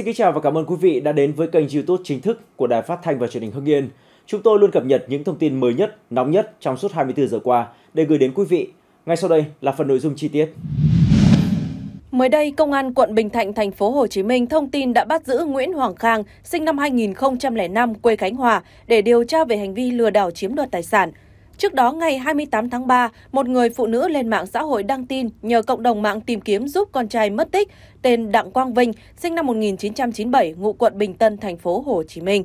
Xin kính chào và cảm ơn quý vị đã đến với kênh YouTube chính thức của Đài Phát thanh và Truyền hình Hưng Yên. Chúng tôi luôn cập nhật những thông tin mới nhất, nóng nhất trong suốt 24 giờ qua để gửi đến quý vị. Ngay sau đây là phần nội dung chi tiết. Mới đây, Công an quận Bình Thạnh, thành phố Hồ Chí Minh thông tin đã bắt giữ Nguyễn Hoàng Khang, sinh năm 2005, quê Khánh Hòa, để điều tra về hành vi lừa đảo chiếm đoạt tài sản. Trước đó, ngày 28 tháng 3, một người phụ nữ lên mạng xã hội đăng tin nhờ cộng đồng mạng tìm kiếm giúp con trai mất tích tên Đặng Quang Vinh, sinh năm 1997, ngụ quận Bình Tân, thành phố Hồ Chí Minh.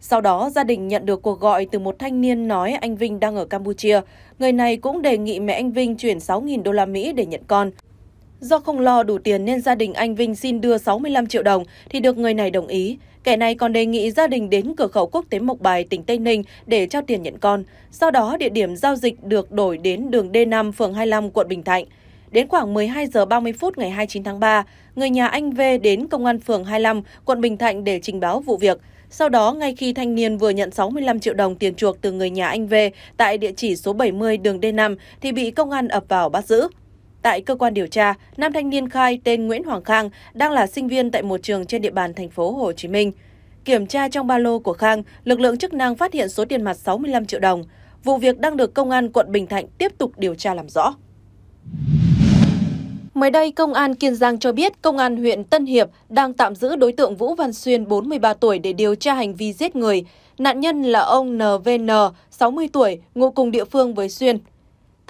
Sau đó, gia đình nhận được cuộc gọi từ một thanh niên nói anh Vinh đang ở Campuchia. Người này cũng đề nghị mẹ anh Vinh chuyển 6.000 đô la Mỹ để nhận con. Do không lo đủ tiền nên gia đình anh Vinh xin đưa 65 triệu đồng thì được người này đồng ý. Kẻ này còn đề nghị gia đình đến cửa khẩu quốc tế Mộc Bài, tỉnh Tây Ninh để trao tiền nhận con. Sau đó địa điểm giao dịch được đổi đến đường D5, phường 25, quận Bình Thạnh. Đến khoảng 12 giờ 30 phút ngày 29 tháng 3, người nhà anh V đến công an phường 25, quận Bình Thạnh để trình báo vụ việc. Sau đó, ngay khi thanh niên vừa nhận 65 triệu đồng tiền chuộc từ người nhà anh V tại địa chỉ số 70 đường D5 thì bị công an ập vào bắt giữ. Tại cơ quan điều tra, nam thanh niên khai tên Nguyễn Hoàng Khang đang là sinh viên tại một trường trên địa bàn thành phố Hồ Chí Minh. Kiểm tra trong ba lô của Khang, lực lượng chức năng phát hiện số tiền mặt 65 triệu đồng. Vụ việc đang được công an quận Bình Thạnh tiếp tục điều tra làm rõ. Mới đây, Công an Kiên Giang cho biết Công an huyện Tân Hiệp đang tạm giữ đối tượng Vũ Văn Xuyên, 43 tuổi để điều tra hành vi giết người. Nạn nhân là ông NVN, 60 tuổi, ngụ cùng địa phương với Xuyên.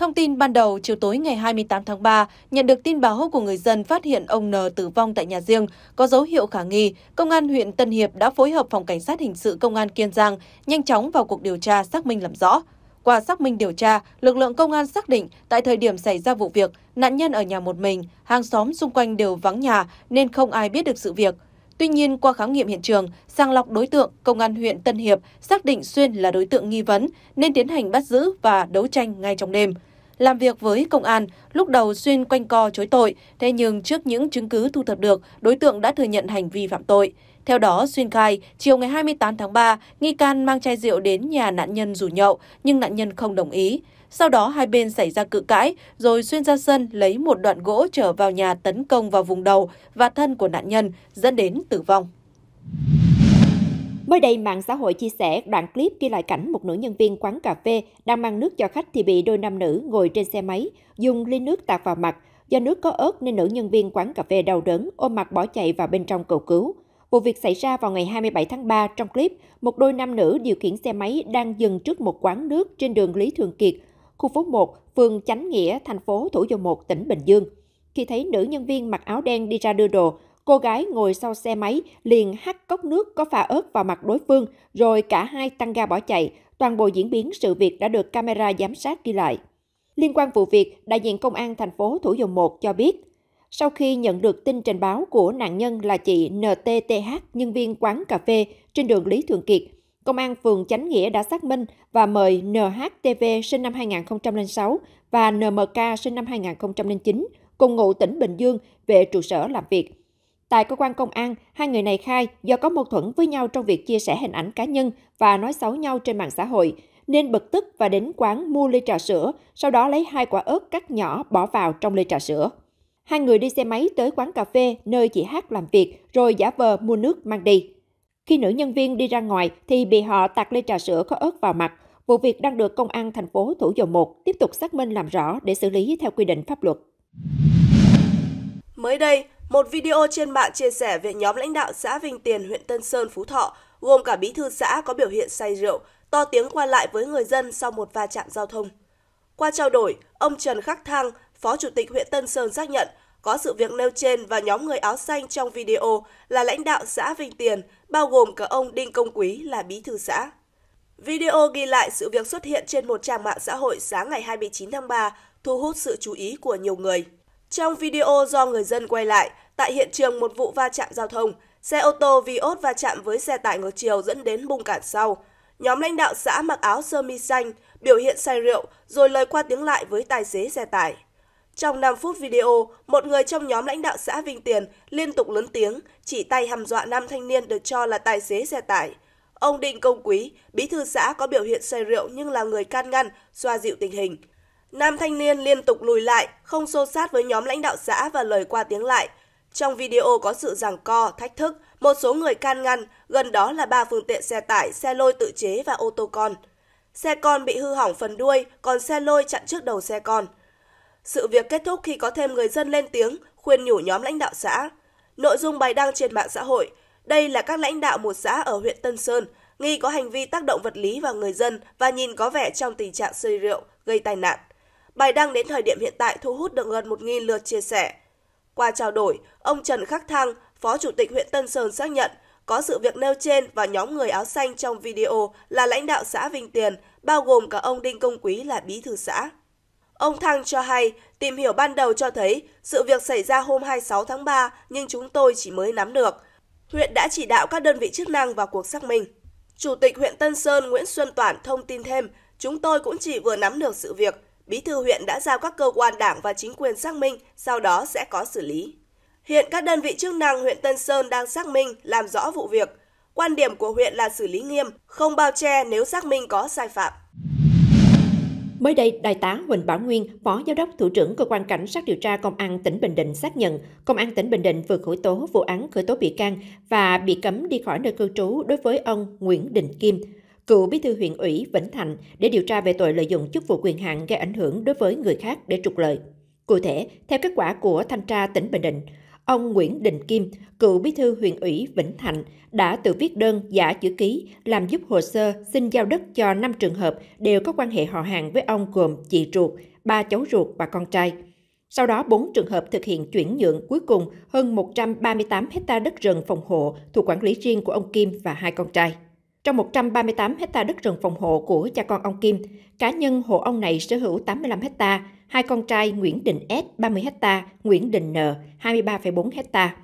Thông tin ban đầu, chiều tối ngày 28 tháng 3, nhận được tin báo của người dân phát hiện ông N tử vong tại nhà riêng, có dấu hiệu khả nghi, Công an huyện Tân Hiệp đã phối hợp Phòng Cảnh sát Hình sự Công an Kiên Giang nhanh chóng vào cuộc điều tra xác minh làm rõ. Qua xác minh điều tra, lực lượng công an xác định tại thời điểm xảy ra vụ việc, nạn nhân ở nhà một mình, hàng xóm xung quanh đều vắng nhà nên không ai biết được sự việc. Tuy nhiên, qua khám nghiệm hiện trường, sàng lọc đối tượng, Công an huyện Tân Hiệp xác định Xuyên là đối tượng nghi vấn nên tiến hành bắt giữ và đấu tranh ngay trong đêm. Làm việc với công an, lúc đầu Xuyên quanh co chối tội, thế nhưng trước những chứng cứ thu thập được, đối tượng đã thừa nhận hành vi phạm tội. Theo đó, Xuyên khai, chiều ngày 28 tháng 3, nghi can mang chai rượu đến nhà nạn nhân rủ nhậu, nhưng nạn nhân không đồng ý. Sau đó hai bên xảy ra cự cãi, rồi Xuyên ra sân lấy một đoạn gỗ trở vào nhà tấn công vào vùng đầu và thân của nạn nhân, dẫn đến tử vong. Mới đây, mạng xã hội chia sẻ đoạn clip ghi lại cảnh một nữ nhân viên quán cà phê đang mang nước cho khách thì bị đôi nam nữ ngồi trên xe máy dùng ly nước tạt vào mặt. Do nước có ớt nên nữ nhân viên quán cà phê đau đớn, ôm mặt bỏ chạy vào bên trong cầu cứu. Vụ việc xảy ra vào ngày 27 tháng 3. Trong clip, một đôi nam nữ điều khiển xe máy đang dừng trước một quán nước trên đường Lý Thường Kiệt, khu phố 1, phường Chánh Nghĩa, thành phố Thủ Dầu Một, tỉnh Bình Dương. Khi thấy nữ nhân viên mặc áo đen đi ra đưa đồ, Cô gái ngồi sau xe máy liền hắt cốc nước có pha ớt vào mặt đối phương, rồi cả hai tăng ga bỏ chạy. Toàn bộ diễn biến sự việc đã được camera giám sát ghi lại. Liên quan vụ việc, đại diện công an thành phố Thủ Dầu Một cho biết, sau khi nhận được tin trình báo của nạn nhân là chị NTTH, nhân viên quán cà phê trên đường Lý Thường Kiệt, Công an phường Chánh Nghĩa đã xác minh và mời NHTV sinh năm 2006 và NMK sinh năm 2009 cùng ngụ tỉnh Bình Dương về trụ sở làm việc. Tại cơ quan công an, hai người này khai do có mâu thuẫn với nhau trong việc chia sẻ hình ảnh cá nhân và nói xấu nhau trên mạng xã hội, nên bực tức và đến quán mua ly trà sữa, sau đó lấy hai quả ớt cắt nhỏ bỏ vào trong ly trà sữa. Hai người đi xe máy tới quán cà phê nơi chị Hát làm việc rồi giả vờ mua nước mang đi. Khi nữ nhân viên đi ra ngoài thì bị họ tạt ly trà sữa có ớt vào mặt. Vụ việc đang được công an thành phố Thủ Dầu Một tiếp tục xác minh làm rõ để xử lý theo quy định pháp luật. Mới đây, một video trên mạng chia sẻ về nhóm lãnh đạo xã Vinh Tiền, huyện Tân Sơn, Phú Thọ, gồm cả bí thư xã có biểu hiện say rượu, to tiếng qua lại với người dân sau một va chạm giao thông. Qua trao đổi, ông Trần Khắc Thăng, Phó Chủ tịch huyện Tân Sơn xác nhận có sự việc nêu trên và nhóm người áo xanh trong video là lãnh đạo xã Vinh Tiền, bao gồm cả ông Đinh Công Quý là bí thư xã. Video ghi lại sự việc xuất hiện trên một trang mạng xã hội sáng ngày 29 tháng 3, thu hút sự chú ý của nhiều người. Trong video do người dân quay lại, tại hiện trường một vụ va chạm giao thông, xe ô tô Vios va chạm với xe tải ngược chiều dẫn đến bung cản sau. Nhóm lãnh đạo xã mặc áo sơ mi xanh, biểu hiện say rượu, rồi lời qua tiếng lại với tài xế xe tải. Trong 5 phút video, một người trong nhóm lãnh đạo xã Vinh Tiền liên tục lớn tiếng, chỉ tay hăm dọa nam thanh niên được cho là tài xế xe tải. Ông Định Công Quý, bí thư xã có biểu hiện say rượu nhưng là người can ngăn, xoa dịu tình hình. Nam thanh niên liên tục lùi lại, không xô sát với nhóm lãnh đạo xã và lời qua tiếng lại. Trong video có sự giằng co, thách thức, một số người can ngăn, gần đó là ba phương tiện xe tải, xe lôi tự chế và ô tô con. Xe con bị hư hỏng phần đuôi, còn xe lôi chặn trước đầu xe con. Sự việc kết thúc khi có thêm người dân lên tiếng, khuyên nhủ nhóm lãnh đạo xã. Nội dung bài đăng trên mạng xã hội, đây là các lãnh đạo một xã ở huyện Tân Sơn, nghi có hành vi tác động vật lý vào người dân và nhìn có vẻ trong tình trạng say rượu, gây tai nạn. Bài đăng đến thời điểm hiện tại thu hút được gần 1.000 lượt chia sẻ. Qua trao đổi, ông Trần Khắc Thăng, Phó Chủ tịch huyện Tân Sơn xác nhận có sự việc nêu trên và nhóm người áo xanh trong video là lãnh đạo xã Vinh Tiền, bao gồm cả ông Đinh Công Quý là bí thư xã. Ông Thăng cho hay, tìm hiểu ban đầu cho thấy sự việc xảy ra hôm 26 tháng 3 nhưng chúng tôi chỉ mới nắm được. Huyện đã chỉ đạo các đơn vị chức năng vào cuộc xác minh. Chủ tịch huyện Tân Sơn Nguyễn Xuân Toản thông tin thêm, chúng tôi cũng chỉ vừa nắm được sự việc. Bí thư huyện đã giao các cơ quan đảng và chính quyền xác minh, sau đó sẽ có xử lý. Hiện các đơn vị chức năng huyện Tân Sơn đang xác minh, làm rõ vụ việc. Quan điểm của huyện là xử lý nghiêm, không bao che nếu xác minh có sai phạm. Mới đây, Đại tá Huỳnh Bảo Nguyên, Phó Giám đốc Thủ trưởng Cơ quan Cảnh sát điều tra Công an tỉnh Bình Định xác nhận, Công an tỉnh Bình Định vừa khởi tố vụ án khởi tố bị can và bị cấm đi khỏi nơi cư trú đối với ông Nguyễn Đình Kim, cựu bí thư huyện ủy Vĩnh Thạnh để điều tra về tội lợi dụng chức vụ quyền hạn gây ảnh hưởng đối với người khác để trục lợi. Cụ thể, theo kết quả của thanh tra tỉnh Bình Định, ông Nguyễn Đình Kim, cựu bí thư huyện ủy Vĩnh Thạnh, đã tự viết đơn giả chữ ký làm giúp hồ sơ xin giao đất cho 5 trường hợp đều có quan hệ họ hàng với ông gồm chị ruột, ba cháu ruột và con trai. Sau đó, 4 trường hợp thực hiện chuyển nhượng cuối cùng hơn 138 hecta đất rừng phòng hộ thuộc quản lý riêng của ông Kim và hai con trai. Trong 138 hecta đất rừng phòng hộ của cha con ông Kim, cá nhân hộ ông này sở hữu 85 hecta, hai con trai Nguyễn Đình S 30 hecta, Nguyễn Đình N 23,4 hecta.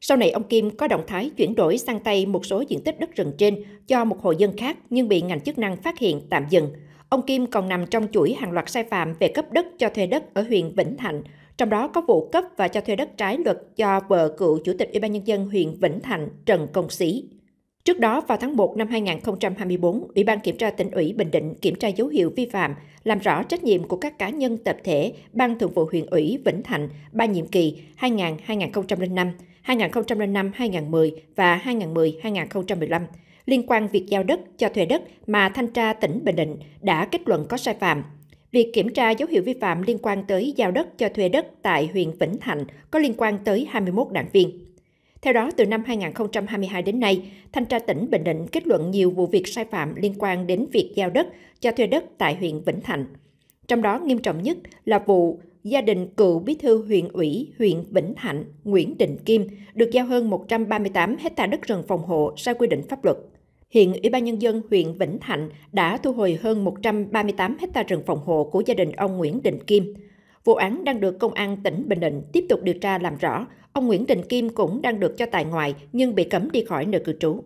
Sau này ông Kim có động thái chuyển đổi sang tay một số diện tích đất rừng trên cho một hộ dân khác nhưng bị ngành chức năng phát hiện tạm dừng. Ông Kim còn nằm trong chuỗi hàng loạt sai phạm về cấp đất cho thuê đất ở huyện Vĩnh Thạnh, trong đó có vụ cấp và cho thuê đất trái luật cho vợ cựu chủ tịch Ủy ban nhân dân huyện Vĩnh Thạnh Trần Công Sĩ. Trước đó, vào tháng 1 năm 2024, Ủy ban Kiểm tra tỉnh ủy Bình Định kiểm tra dấu hiệu vi phạm, làm rõ trách nhiệm của các cá nhân tập thể Ban Thường vụ huyện ủy Vĩnh Thạnh ba nhiệm kỳ 2000-2005, 2005-2010 và 2010-2015 liên quan việc giao đất, cho thuê đất mà thanh tra tỉnh Bình Định đã kết luận có sai phạm. Việc kiểm tra dấu hiệu vi phạm liên quan tới giao đất cho thuê đất tại huyện Vĩnh Thạnh có liên quan tới 21 đảng viên. Theo đó, từ năm 2022 đến nay, Thanh tra tỉnh Bình Định kết luận nhiều vụ việc sai phạm liên quan đến việc giao đất, cho thuê đất tại huyện Vĩnh Thạnh. Trong đó nghiêm trọng nhất là vụ gia đình cựu bí thư huyện ủy huyện Vĩnh Thạnh Nguyễn Đình Kim được giao hơn 138 hecta đất rừng phòng hộ sai quy định pháp luật. Hiện Ủy ban Nhân dân huyện Vĩnh Thạnh đã thu hồi hơn 138 hecta rừng phòng hộ của gia đình ông Nguyễn Đình Kim. Vụ án đang được Công an tỉnh Bình Định tiếp tục điều tra làm rõ. Ông Nguyễn Đình Kim cũng đang được cho tại ngoại nhưng bị cấm đi khỏi nơi cư trú.